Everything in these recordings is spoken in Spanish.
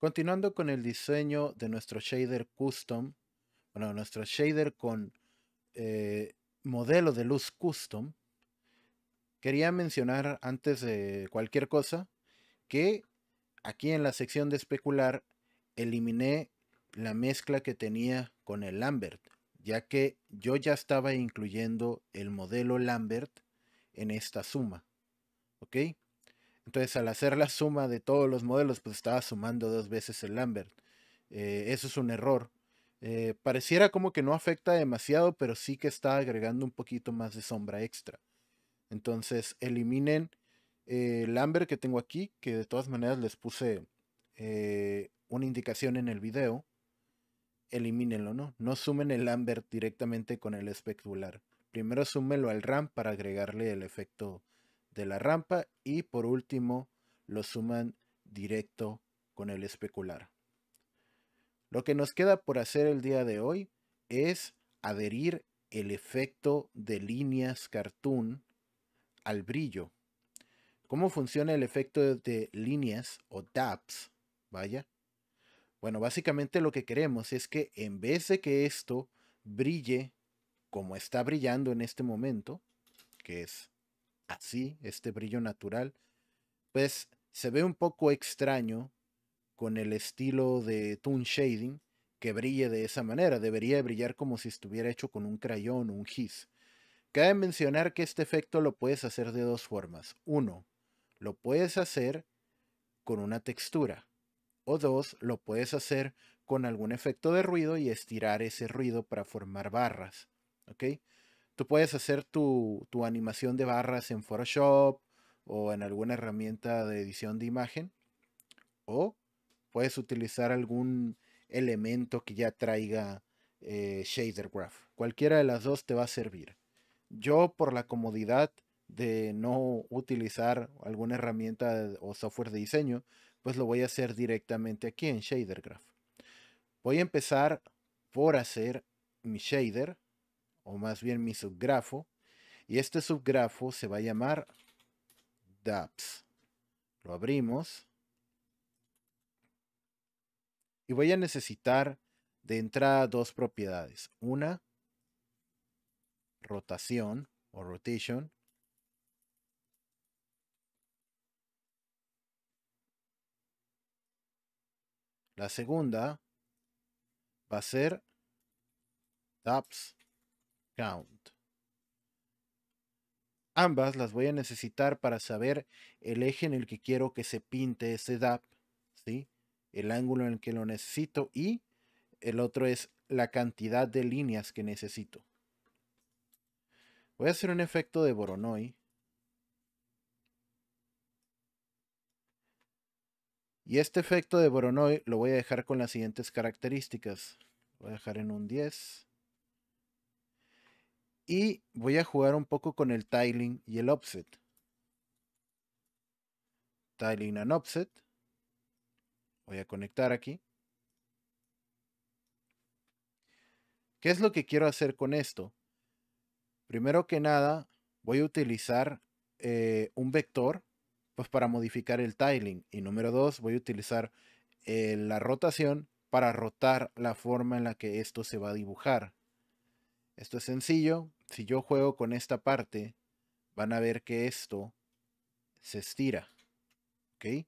Continuando con el diseño de nuestro shader custom, bueno, nuestro shader con eh, modelo de luz custom, quería mencionar antes de cualquier cosa que aquí en la sección de especular eliminé la mezcla que tenía con el Lambert, ya que yo ya estaba incluyendo el modelo Lambert en esta suma. ¿Ok? Entonces, al hacer la suma de todos los modelos, pues estaba sumando dos veces el Lambert. Eh, eso es un error. Eh, pareciera como que no afecta demasiado, pero sí que está agregando un poquito más de sombra extra. Entonces, eliminen eh, el Lambert que tengo aquí, que de todas maneras les puse una indicación en el video. Elimínenlo, ¿no? No sumen el Lambert directamente con el espectular. Primero súmenlo al RAM para agregarle el efecto de la rampa y por último lo suman directo con el especular. Lo que nos queda por hacer el día de hoy es adherir el efecto de líneas cartoon al brillo. ¿Cómo funciona el efecto de líneas o dabs? Vaya. Bueno, básicamente lo que queremos es que en vez de que esto brille como está brillando en este momento, que es así, este brillo natural, pues se ve un poco extraño con el estilo de Toon Shading que brille de esa manera. Debería brillar como si estuviera hecho con un crayón o un gis. Cabe mencionar que este efecto lo puedes hacer de dos formas. Uno, lo puedes hacer con una textura. O dos, lo puedes hacer con algún efecto de ruido y estirar ese ruido para formar barras. ¿Ok? tú puedes hacer tu, animación de barras en Photoshop o en alguna herramienta de edición de imagen. O puedes utilizar algún elemento que ya traiga eh, Shader Graph. Cualquiera de las dos te va a servir. Yo por la comodidad de no utilizar alguna herramienta o software de diseño, pues lo voy a hacer directamente aquí en Shader Graph. Voy a empezar por hacer mi shader o más bien mi subgrafo, y este subgrafo se va a llamar DAPS. Lo abrimos. Y voy a necesitar de entrada dos propiedades. Una, rotación o rotation. La segunda va a ser DAPS Ambas las voy a necesitar para saber el eje en el que quiero que se pinte ese DAP, ¿sí? el ángulo en el que lo necesito y el otro es la cantidad de líneas que necesito. Voy a hacer un efecto de Boronoi. Y este efecto de Boronoi lo voy a dejar con las siguientes características. voy a dejar en un 10. Y voy a jugar un poco con el tiling y el offset. Tiling and offset. Voy a conectar aquí. ¿Qué es lo que quiero hacer con esto? Primero que nada, voy a utilizar eh, un vector pues para modificar el tiling. Y número dos, voy a utilizar eh, la rotación para rotar la forma en la que esto se va a dibujar. Esto es sencillo, si yo juego con esta parte, van a ver que esto se estira. ¿Ok?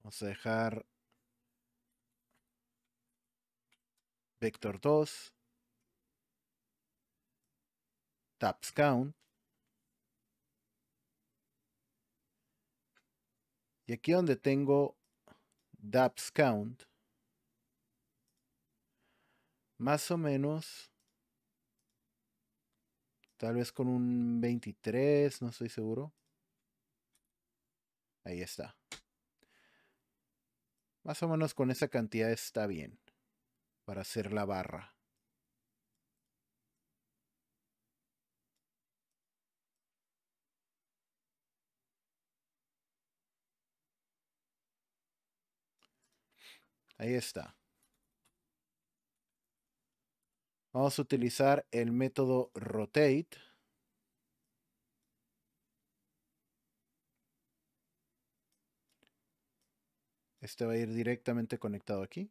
Vamos a dejar vector 2, taps count. Y aquí donde tengo DAPS count, más o menos. Tal vez con un 23, no estoy seguro. Ahí está. Más o menos con esa cantidad está bien para hacer la barra. Ahí está. Vamos a utilizar el método rotate. Este va a ir directamente conectado aquí.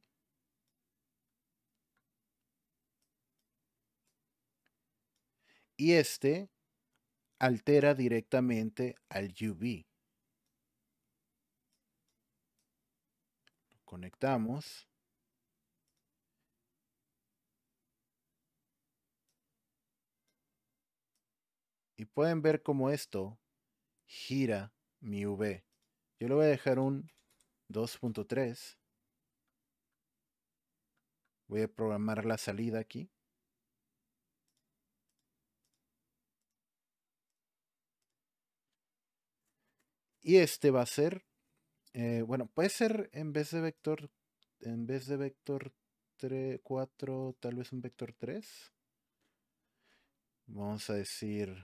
Y este altera directamente al UV. conectamos. y pueden ver cómo esto gira mi V. Yo le voy a dejar un 2.3. Voy a programar la salida aquí. Y este va a ser, eh, bueno, puede ser en vez de vector, en vez de vector 4, tal vez un vector 3. Vamos a decir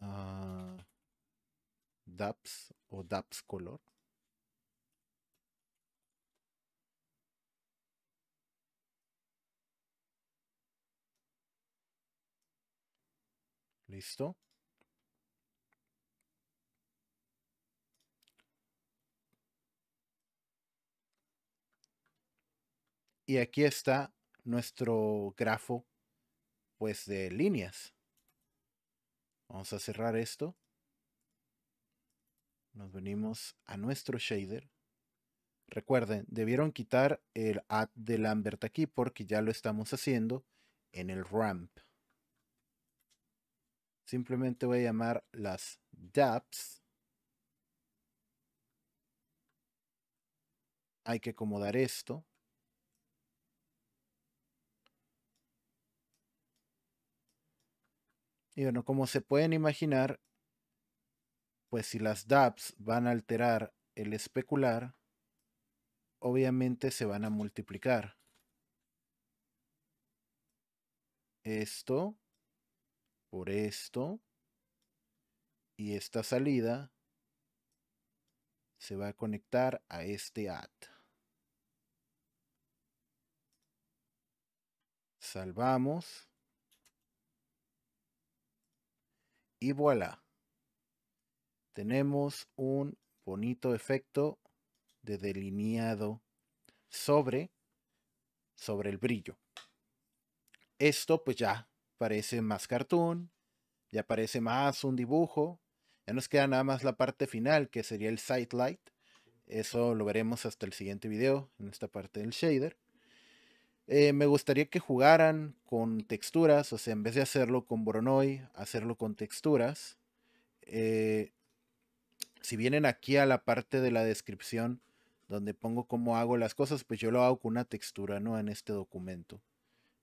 DAPS o DAPS color. Listo. Y aquí está nuestro grafo pues de líneas. Vamos a cerrar esto. Nos venimos a nuestro shader. Recuerden, debieron quitar el add de Lambert aquí porque ya lo estamos haciendo en el ramp. Simplemente voy a llamar las dabs Hay que acomodar esto. Y bueno, como se pueden imaginar, pues si las DAPs van a alterar el especular, obviamente se van a multiplicar. Esto por esto y esta salida se va a conectar a este add Salvamos. y voilà. Tenemos un bonito efecto de delineado sobre, sobre el brillo. Esto pues ya parece más cartoon, ya parece más un dibujo, ya nos queda nada más la parte final que sería el side light. Eso lo veremos hasta el siguiente video en esta parte del shader. Eh, me gustaría que jugaran con texturas, o sea, en vez de hacerlo con Boronoi, hacerlo con texturas. Eh, si vienen aquí a la parte de la descripción donde pongo cómo hago las cosas, pues yo lo hago con una textura, ¿no? En este documento,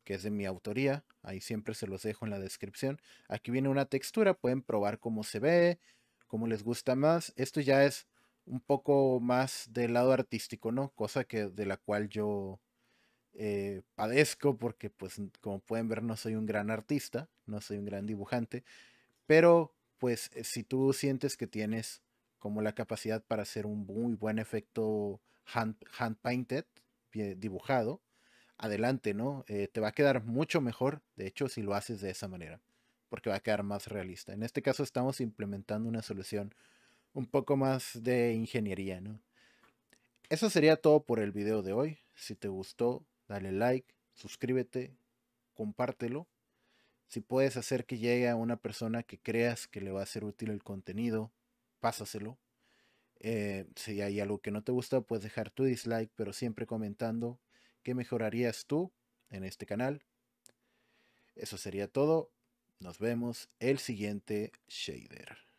que es de mi autoría. Ahí siempre se los dejo en la descripción. Aquí viene una textura, pueden probar cómo se ve, cómo les gusta más. Esto ya es un poco más del lado artístico, ¿no? Cosa que de la cual yo eh, padezco porque, pues, como pueden ver, no soy un gran artista, no soy un gran dibujante, pero, pues, eh, si tú sientes que tienes como la capacidad para hacer un muy buen efecto hand, painted, dibujado, adelante, ¿no? Eh, te va a quedar mucho mejor, de hecho, si lo haces de esa manera, porque va a quedar más realista. En este caso estamos implementando una solución un poco más de ingeniería, ¿no? Eso sería todo por el video de hoy. Si te gustó, dale like, suscríbete, compártelo. Si puedes hacer que llegue a una persona que creas que le va a ser útil el contenido, pásaselo. Eh, si hay algo que no te gusta, puedes dejar tu dislike, pero siempre comentando qué mejorarías tú en este canal. Eso sería todo. Nos vemos el siguiente shader.